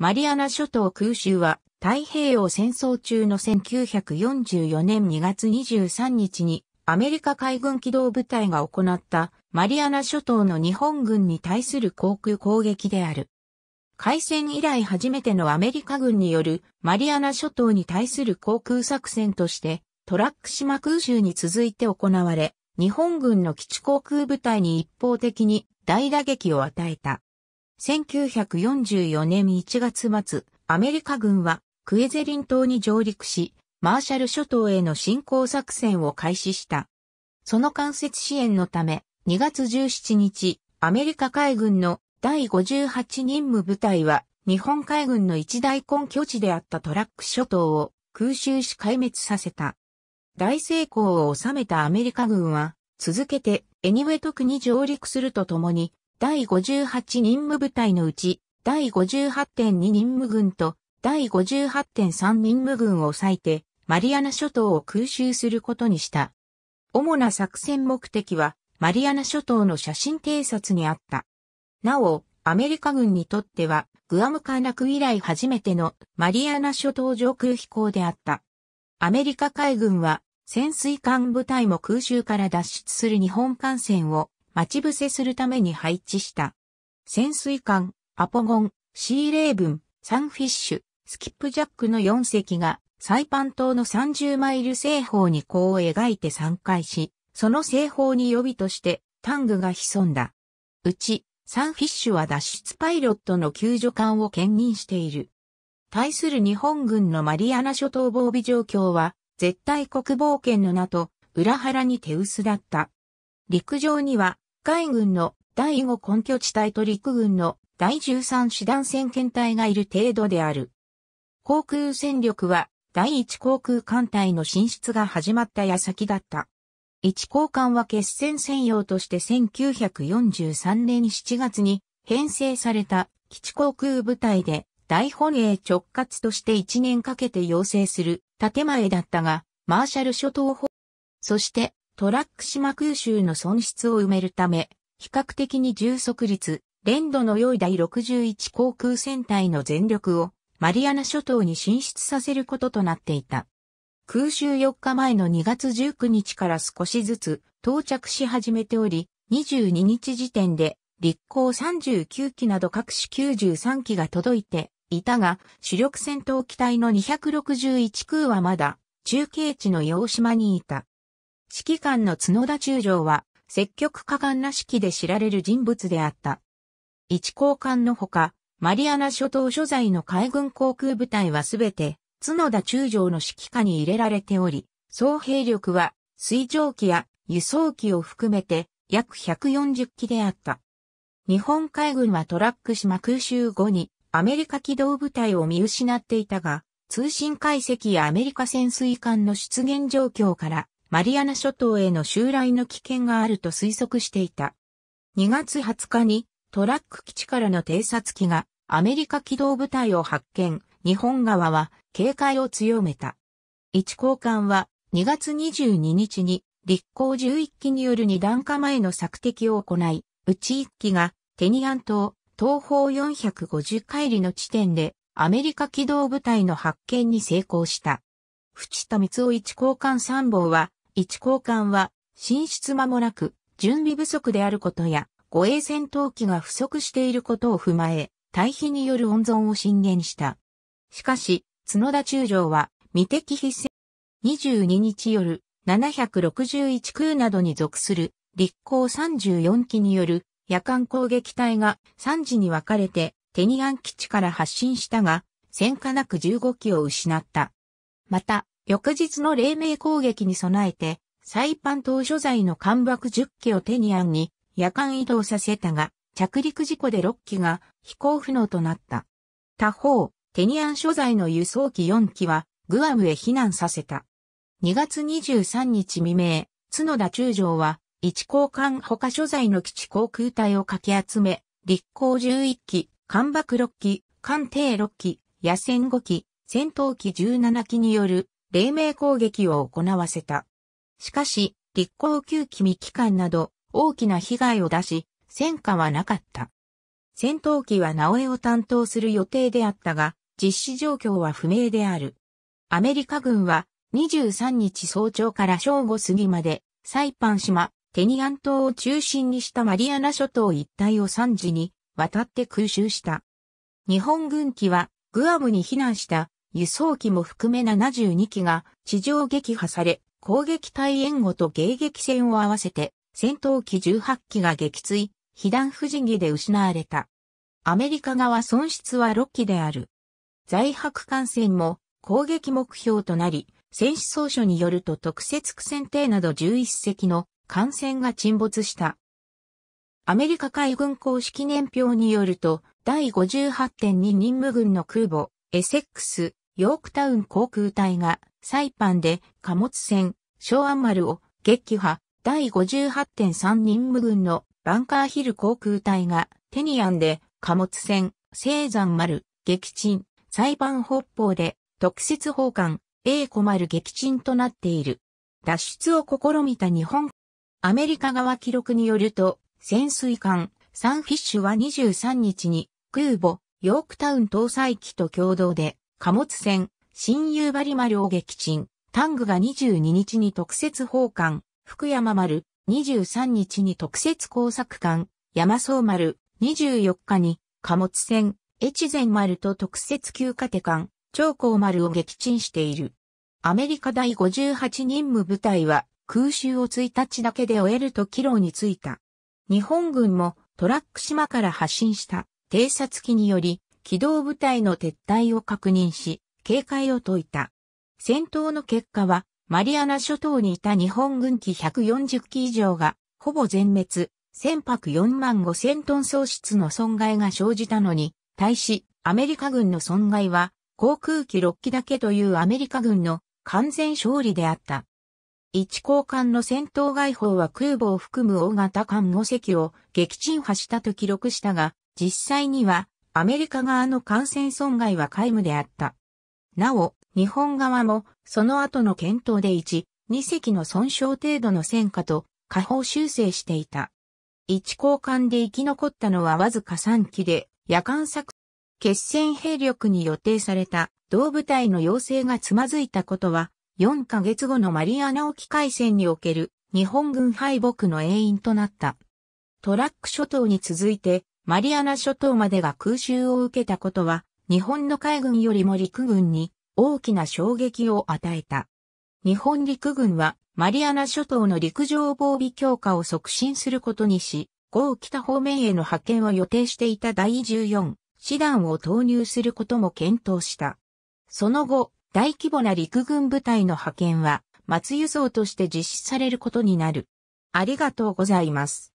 マリアナ諸島空襲は太平洋戦争中の1944年2月23日にアメリカ海軍機動部隊が行ったマリアナ諸島の日本軍に対する航空攻撃である。開戦以来初めてのアメリカ軍によるマリアナ諸島に対する航空作戦としてトラック島空襲に続いて行われ、日本軍の基地航空部隊に一方的に大打撃を与えた。1944年1月末、アメリカ軍はクエゼリン島に上陸し、マーシャル諸島への侵攻作戦を開始した。その間接支援のため、2月17日、アメリカ海軍の第58任務部隊は、日本海軍の一大根拠地であったトラック諸島を空襲し壊滅させた。大成功を収めたアメリカ軍は、続けてエニウェトクに上陸するとともに、第58任務部隊のうち、第58.2任務軍と第58.3任務軍を割いて、マリアナ諸島を空襲することにした。主な作戦目的は、マリアナ諸島の写真偵察にあった。なお、アメリカ軍にとっては、グアムカーナク以来初めてのマリアナ諸島上空飛行であった。アメリカ海軍は、潜水艦部隊も空襲から脱出する日本艦船を待ち伏せするために配置した。潜水艦、アポゴン、シーレーブン、サンフィッシュ、スキップジャックの4隻がサイパン島の30マイル西方に弧を描いて散開し、その西方に予備としてタングが潜んだ。うち、サンフィッシュは脱出パイロットの救助艦を兼任している。対する日本軍のマリアナ諸島防備状況は、絶対国防圏の名と裏腹に手薄だった。陸上には海軍の第5根拠地帯と陸軍の第13師団戦艦隊がいる程度である。航空戦力は第1航空艦隊の進出が始まった矢先だった。1航艦は決戦専用として1943年7月に編成された基地航空部隊で大本営直轄として1年かけて要請する建前だったが、マーシャル諸島法、そしてトラック島空襲の損失を埋めるため、比較的に充足率、連度の良い第61航空戦隊の全力をマリアナ諸島に進出させることとなっていた。空襲4日前の2月19日から少しずつ到着し始めており、22日時点で立候39機など各種93機が届いていたが、主力戦闘機体の261空はまだ中継地の洋島にいた。指揮官の角田中将は、積極果敢な指揮で知られる人物であった。一交換のほか、マリアナ諸島所在の海軍航空部隊はすべて、角田中将の指揮下に入れられており、総兵力は、水上機や輸送機を含めて、約140機であった。日本海軍はトラック島空襲後に、アメリカ機動部隊を見失っていたが、通信解析やアメリカ潜水艦の出現状況から、マリアナ諸島への襲来の危険があると推測していた。2月20日にトラック基地からの偵察機がアメリカ機動部隊を発見、日本側は警戒を強めた。一交換は2月22日に立候11機による二段化前の索敵を行い、うち1機がテニアン島東方450海里の地点でアメリカ機動部隊の発見に成功した。淵田光雄一交換参謀は一交換は、進出間もなく、準備不足であることや、護衛戦闘機が不足していることを踏まえ、対比による温存を進言した。しかし、角田中将は、未敵必戦、22日夜、761空などに属する、立候34機による、夜間攻撃隊が3時に分かれて、テニアン基地から発進したが、戦火なく15機を失った。また、翌日の黎明攻撃に備えて、サイパン島所在の艦爆10機をテニアンに夜間移動させたが、着陸事故で6機が飛行不能となった。他方、テニアン所在の輸送機4機はグアムへ避難させた。2月23日未明、角田中将は、一交換他所在の基地航空隊をかき集め、立航11機、艦爆6機、艦艇6機、野戦5機、戦闘機17機による黎明攻撃を行わせた。しかし、立候旧機未機関など大きな被害を出し、戦果はなかった。戦闘機は直江を担当する予定であったが、実施状況は不明である。アメリカ軍は23日早朝から正午過ぎまで、サイパン島、テニアン島を中心にしたマリアナ諸島一帯を3時に渡って空襲した。日本軍機はグアムに避難した輸送機も含め72機が地上撃破され、攻撃隊援護と迎撃戦を合わせて戦闘機18機が撃墜、被弾不時儀で失われた。アメリカ側損失は6機である。在白艦船も攻撃目標となり、戦死総書によると特設苦戦艇など11隻の艦船が沈没した。アメリカ海軍公式年表によると、第58.2任務軍の空母、エセックス、ヨークタウン航空隊がサイパンで貨物船、昭安丸を撃破、第58.3任務軍のバンカーヒル航空隊がテニアンで貨物船、青山丸、撃沈、裁判北方で特設奉還、A 子丸撃沈となっている。脱出を試みた日本。アメリカ側記録によると、潜水艦、サンフィッシュは23日に空母、ヨークタウン搭載機と共同で貨物船、新夕張丸を撃沈。タングが22日に特設奉艦、福山丸、23日に特設工作艦、山荘丸、24日に貨物船、越前丸と特設休暇手艦、長江丸を撃沈している。アメリカ第58任務部隊は空襲を1日だけで終えると帰路に着いた。日本軍もトラック島から発進した偵察機により機動部隊の撤退を確認し、警戒を解いた。戦闘の結果は、マリアナ諸島にいた日本軍機140機以上が、ほぼ全滅、船舶4万5千トン喪失の損害が生じたのに、対し、アメリカ軍の損害は、航空機6機だけというアメリカ軍の完全勝利であった。一交換の戦闘外砲は空母を含む大型艦5隻を撃沈破したと記録したが、実際にはアメリカ側の感染損害は皆無であった。なお、日本側も、その後の検討で1、2隻の損傷程度の戦果と、下方修正していた。1交換で生き残ったのはわずか3機で、夜間作決戦兵力に予定された同部隊の要請がつまずいたことは、4ヶ月後のマリアナ沖海戦における日本軍敗北の永因となった。トラック諸島に続いてマリアナ諸島までが空襲を受けたことは、日本の海軍よりも陸軍に大きな衝撃を与えた。日本陸軍はマリアナ諸島の陸上防備強化を促進することにし、豪北方面への派遣を予定していた第14師団を投入することも検討した。その後、大規模な陸軍部隊の派遣は、松輸送として実施されることになる。ありがとうございます。